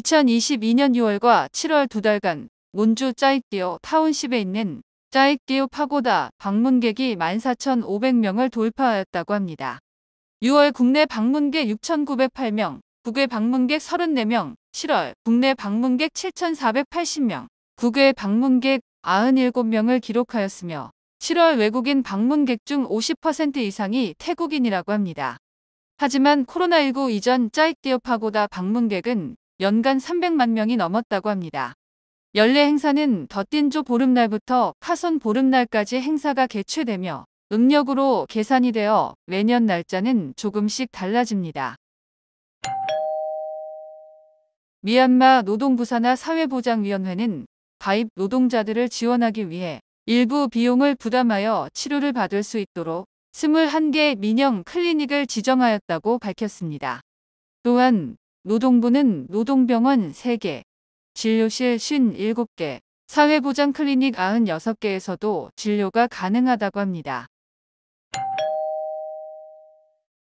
2022년 6월과 7월 두 달간 몬주 짜이끼오 타운십에 있는 짜이끼오 파고다 방문객이 14,500명을 돌파하였다고 합니다. 6월 국내 방문객 6,908명, 국외 방문객 34명, 7월 국내 방문객 7,480명, 국외 방문객 97명을 기록하였으며 7월 외국인 방문객 중 50% 이상이 태국인이라고 합니다. 하지만 코로나19 이전 짜이띠오 파고다 방문객은 연간 300만 명이 넘었다고 합니다. 연례 행사는 덧뛴조 보름날부터 파손 보름날까지 행사가 개최되며 음력으로 계산이 되어 매년 날짜는 조금씩 달라집니다. 미얀마 노동부사나 사회보장위원회는 가입 노동자들을 지원하기 위해 일부 비용을 부담하여 치료를 받을 수 있도록 21개 민영 클리닉을 지정하였다고 밝혔습니다. 또한 노동부는 노동병원 3개, 진료실 57개, 사회보장 클리닉 96개에서도 진료가 가능하다고 합니다.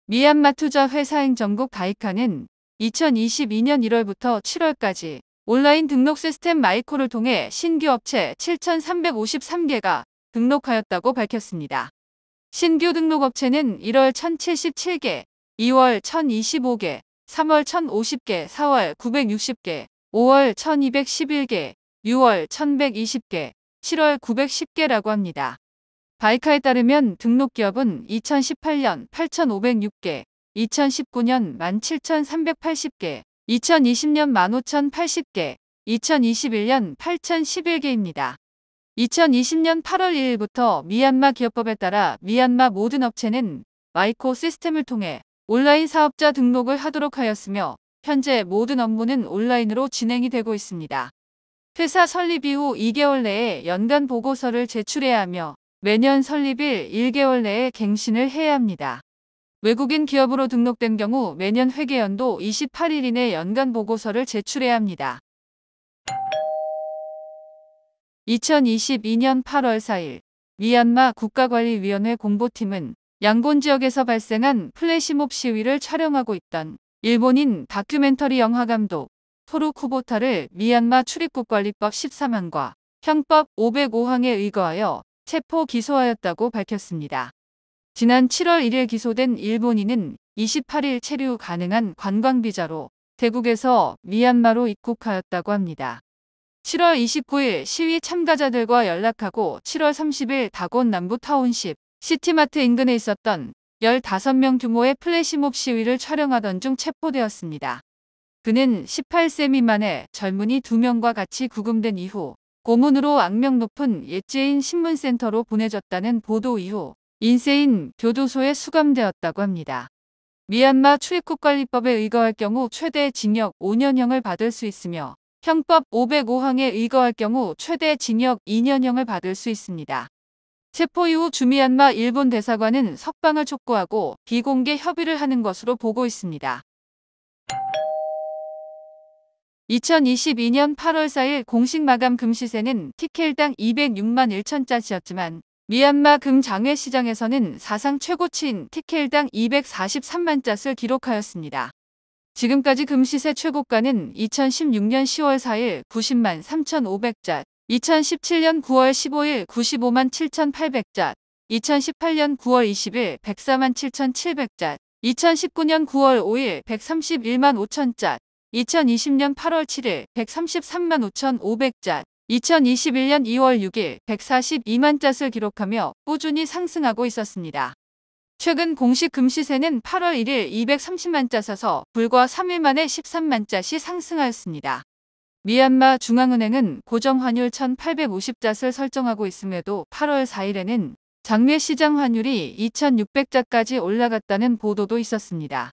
미얀마 투자 회사 행정국 바이카는 2022년 1월부터 7월까지 온라인 등록 시스템 마이코를 통해 신규 업체 7,353개가 등록하였다고 밝혔습니다. 신규 등록 업체는 1월 1,077개, 2월 1,025개, 3월 1050개, 4월 960개, 5월 1211개, 6월 1120개, 7월 910개라고 합니다. 바이카에 따르면 등록 기업은 2018년 8,506개, 2019년 17,380개, 2020년 15,080개, 2021년 8,011개입니다. 2020년 8월 1일부터 미얀마 기업법에 따라 미얀마 모든 업체는 마이코 시스템을 통해 온라인 사업자 등록을 하도록 하였으며 현재 모든 업무는 온라인으로 진행이 되고 있습니다. 회사 설립 이후 2개월 내에 연간 보고서를 제출해야 하며 매년 설립일 1개월 내에 갱신을 해야 합니다. 외국인 기업으로 등록된 경우 매년 회계연도 28일 이내 연간 보고서를 제출해야 합니다. 2022년 8월 4일 미얀마 국가관리위원회 공보팀은 양곤 지역에서 발생한 플래시몹 시위를 촬영하고 있던 일본인 다큐멘터리 영화감독 토루 쿠보타를 미얀마 출입국 관리법 13항과 형법 505항에 의거하여 체포 기소하였다고 밝혔습니다. 지난 7월 1일 기소된 일본인은 28일 체류 가능한 관광비자로 대국에서 미얀마로 입국하였다고 합니다. 7월 29일 시위 참가자들과 연락하고 7월 30일 다곤 남부 타운십 시티마트 인근에 있었던 15명 규모의 플래시몹 시위를 촬영하던 중 체포되었습니다. 그는 18세 미만의 젊은이 2명과 같이 구금된 이후 고문으로 악명 높은 옛지인 신문센터로 보내졌다는 보도 이후 인세인 교도소에 수감되었다고 합니다. 미얀마 출입국관리법에 의거할 경우 최대 징역 5년형을 받을 수 있으며 형법 505항에 의거할 경우 최대 징역 2년형을 받을 수 있습니다. 체포 이후 주미안마 일본 대사관은 석방을 촉구하고 비공개 협의를 하는 것으로 보고 있습니다. 2022년 8월 4일 공식 마감 금시세는 티켈당 206만 1천짜리였지만 미얀마 금 장외 시장에서는 사상 최고치인 티켈당 243만 짜잣를 기록하였습니다. 지금까지 금시세 최고가는 2016년 10월 4일 90만 3,500잣, 2017년 9월 15일 95만 7 8 0 0자 2018년 9월 20일 104만 7 7 0 0자 2019년 9월 5일 131만 5 0 0 0자 2020년 8월 7일 133만 5 5 0 0자 2021년 2월 6일 142만 잣를 기록하며 꾸준히 상승하고 있었습니다. 최근 공식 금시세는 8월 1일 230만 자사서 불과 3일 만에 13만 자이 상승하였습니다. 미얀마 중앙은행은 고정환율 1850닷을 설정하고 있음에도 8월 4일에는 장외 시장 환율이 2600닷까지 올라갔다는 보도도 있었습니다.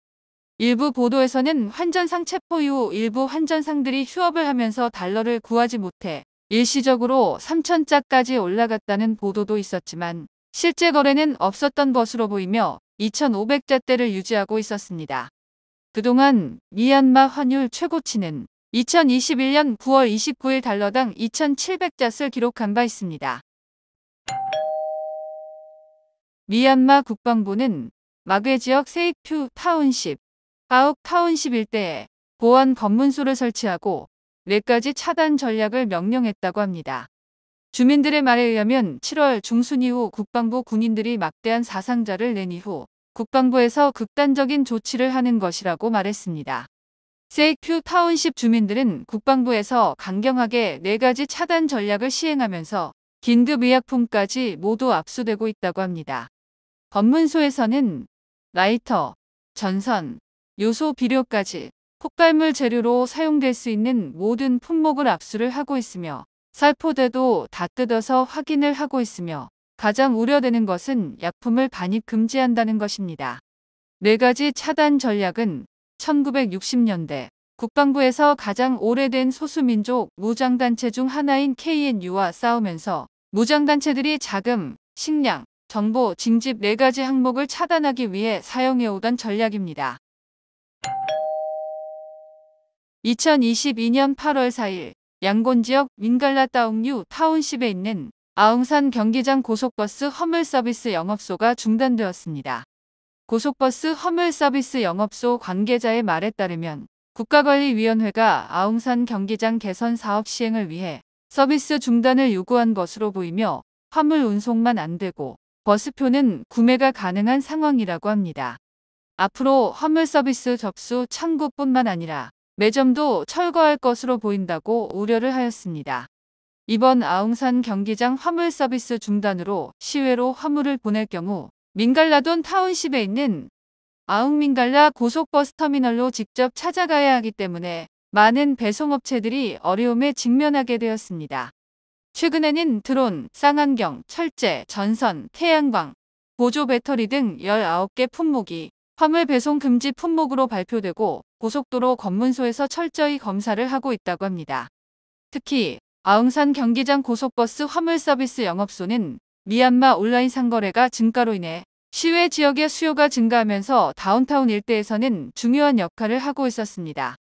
일부 보도에서는 환전상 체포 이후 일부 환전상들이 휴업을 하면서 달러를 구하지 못해 일시적으로 3,000짜까지 올라갔다는 보도도 있었지만 실제 거래는 없었던 것으로 보이며 2,500짜대를 유지하고 있었습니다. 그동안 미얀마 환율 최고치는 2021년 9월 29일 달러당 2,700닷을 기록한 바 있습니다. 미얀마 국방부는 마그 지역 세익큐 타운십, 파욱 타운십 일대에 보안 검문소를 설치하고 4가지 차단 전략을 명령했다고 합니다. 주민들의 말에 의하면 7월 중순 이후 국방부 군인들이 막대한 사상자를 낸 이후 국방부에서 극단적인 조치를 하는 것이라고 말했습니다. 세이큐 타운십 주민들은 국방부에서 강경하게 4가지 차단 전략을 시행하면서 긴급의약품까지 모두 압수되고 있다고 합니다. 검문소에서는 라이터, 전선, 요소 비료까지 폭발물 재료로 사용될 수 있는 모든 품목을 압수를 하고 있으며 살포대도 다 뜯어서 확인을 하고 있으며 가장 우려되는 것은 약품을 반입 금지한다는 것입니다. 4 가지 차단 전략은 1960년대 국방부에서 가장 오래된 소수민족 무장단체 중 하나인 KNU와 싸우면서 무장단체들이 자금, 식량, 정보, 징집 4가지 항목을 차단하기 위해 사용해오던 전략입니다. 2022년 8월 4일 양곤 지역 민갈라 따웅류 타운십에 있는 아웅산 경기장 고속버스 허물 서비스 영업소가 중단되었습니다. 고속버스 화물서비스 영업소 관계자의 말에 따르면 국가관리위원회가 아웅산 경기장 개선 사업 시행을 위해 서비스 중단을 요구한 것으로 보이며 화물 운송만 안 되고 버스표는 구매가 가능한 상황이라고 합니다. 앞으로 화물 서비스 접수 창구뿐만 아니라 매점도 철거할 것으로 보인다고 우려를 하였습니다. 이번 아웅산 경기장 화물 서비스 중단으로 시외로 화물을 보낼 경우 민갈라돈 타운십에 있는 아웅민갈라 고속버스 터미널로 직접 찾아가야 하기 때문에 많은 배송업체들이 어려움에 직면하게 되었습니다. 최근에는 드론, 쌍안경, 철제, 전선, 태양광, 보조 배터리 등 19개 품목이 화물 배송 금지 품목으로 발표되고 고속도로 검문소에서 철저히 검사를 하고 있다고 합니다. 특히 아웅산 경기장 고속버스 화물 서비스 영업소는 미얀마 온라인 상거래가 증가로 인해 시외 지역의 수요가 증가하면서 다운타운 일대에서는 중요한 역할을 하고 있었습니다.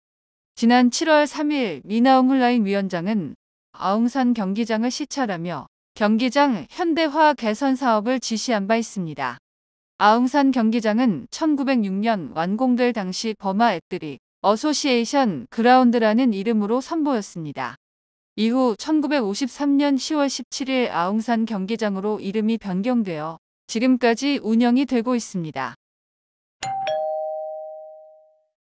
지난 7월 3일 미나웅 온라인 위원장은 아웅산 경기장을 시찰하며 경기장 현대화 개선 사업을 지시한 바 있습니다. 아웅산 경기장은 1906년 완공될 당시 버마 애들이 어소시에이션 그라운드라는 이름으로 선보였습니다. 이후 1953년 10월 17일 아웅산 경기장으로 이름이 변경되어 지금까지 운영이 되고 있습니다.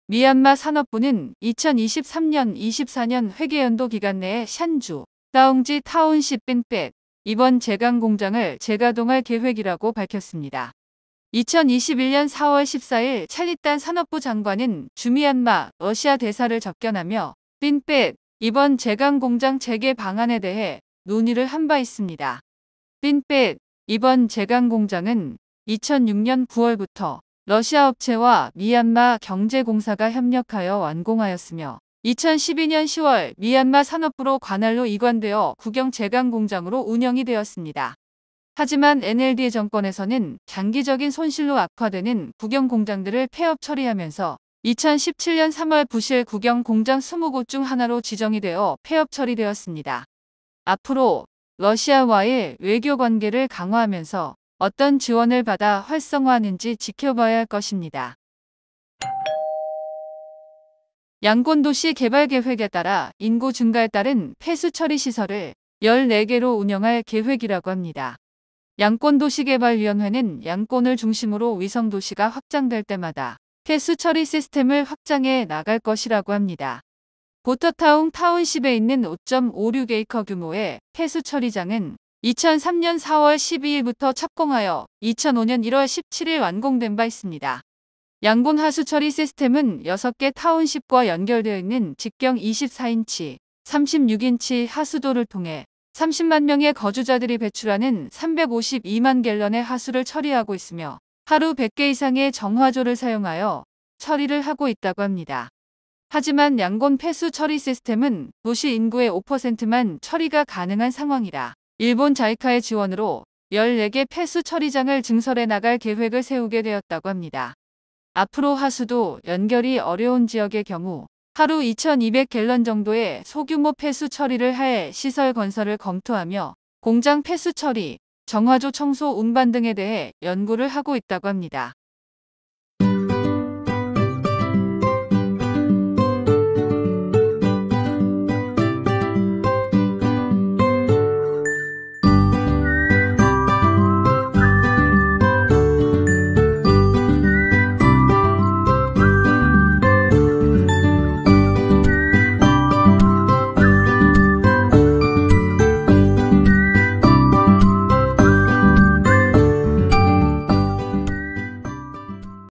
미얀마 산업부는 2023년 24년 회계연도 기간 내에 샨주, 다옹지 타운시 빈백, 이번 제강 공장을 재가동할 계획이라고 밝혔습니다. 2021년 4월 14일 찰리딴 산업부 장관은 주미얀마 러시아 대사를 접견하며 빈빼 이번 제강공장 재개 방안에 대해 논의를 한 바 있습니다. 핀백 이번 제강공장은 2006년 9월부터 러시아 업체와 미얀마 경제공사가 협력하여 완공하였으며 2012년 10월 미얀마 산업부로 관할로 이관되어 국영 제강공장으로 운영이 되었습니다. 하지만 NLD 정권에서는 장기적인 손실로 악화되는 국영 공장들을 폐업 처리하면서 2017년 3월 부실 구경 공장 20곳 중 하나로 지정이 되어 폐업 처리되었습니다. 앞으로 러시아와의 외교 관계를 강화하면서 어떤 지원을 받아 활성화하는지 지켜봐야 할 것입니다. 양곤도시 개발 계획에 따라 인구 증가에 따른 폐수 처리 시설을 14개로 운영할 계획이라고 합니다. 양곤도시개발위원회는 양곤을 중심으로 위성도시가 확장될 때마다 폐수 처리 시스템을 확장해 나갈 것이라고 합니다. 보터타운 타운십에 있는 5.56에이커 규모의 폐수 처리장은 2003년 4월 12일부터 착공하여 2005년 1월 17일 완공된 바 있습니다. 양곤 하수 처리 시스템은 6개 타운십과 연결되어 있는 직경 24인치, 36인치 하수도를 통해 30만 명의 거주자들이 배출하는 352만 갤런의 하수를 처리하고 있으며 하루 100개 이상의 정화조를 사용하여 처리를 하고 있다고 합니다. 하지만 양곤 폐수 처리 시스템은 도시 인구의 5%만 처리가 가능한 상황이라 일본 자이카의 지원으로 14개 폐수 처리장을 증설해 나갈 계획을 세우게 되었다고 합니다. 앞으로 하수도 연결이 어려운 지역의 경우 하루 2,200갤런 정도의 소규모 폐수 처리를 할 시설 건설을 검토하며 공장 폐수 처리, 정화조 청소 운반 등에 대해 연구를 하고 있다고 합니다.